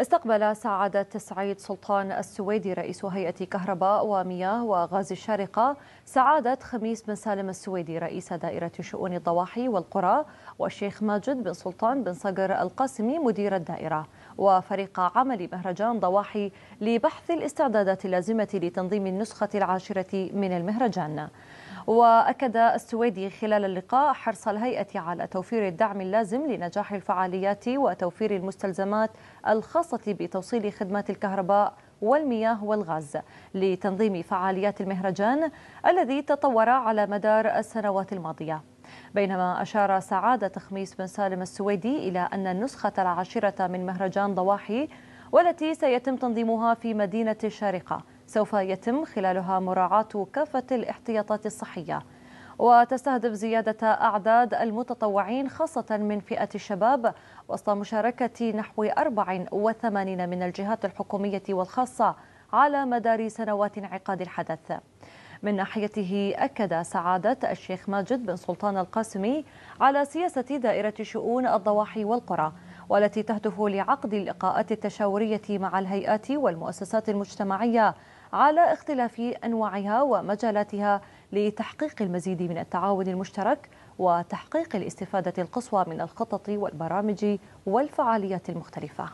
استقبل سعادة سعيد سلطان السويدي رئيس هيئة كهرباء ومياه وغاز الشارقة سعادة خميس بن سالم السويدي رئيس دائرة شؤون الضواحي والقرى والشيخ ماجد بن سلطان بن صقر القاسمي مدير الدائرة وفريق عمل مهرجان ضواحي لبحث الاستعدادات اللازمة لتنظيم النسخة العاشرة من المهرجان وأكد السويدي خلال اللقاء حرص الهيئة على توفير الدعم اللازم لنجاح الفعاليات وتوفير المستلزمات الخاصة بتوصيل خدمات الكهرباء والمياه والغاز لتنظيم فعاليات المهرجان الذي تطور على مدار السنوات الماضية بينما أشار سعادة تخميس بن سالم السويدي إلى أن النسخة العاشرة من مهرجان ضواحي والتي سيتم تنظيمها في مدينة الشارقة سوف يتم خلالها مراعاة كافة الاحتياطات الصحية وتستهدف زيادة أعداد المتطوعين خاصة من فئة الشباب وسط مشاركة نحو 84 من الجهات الحكومية والخاصة على مدار سنوات انعقاد الحدث من ناحيته أكد سعادة الشيخ ماجد بن سلطان القاسمي على سياسة دائرة شؤون الضواحي والقرى والتي تهدف لعقد اللقاءات التشاورية مع الهيئات والمؤسسات المجتمعية على اختلاف أنواعها ومجالاتها لتحقيق المزيد من التعاون المشترك وتحقيق الاستفادة القصوى من الخطط والبرامج والفعاليات المختلفة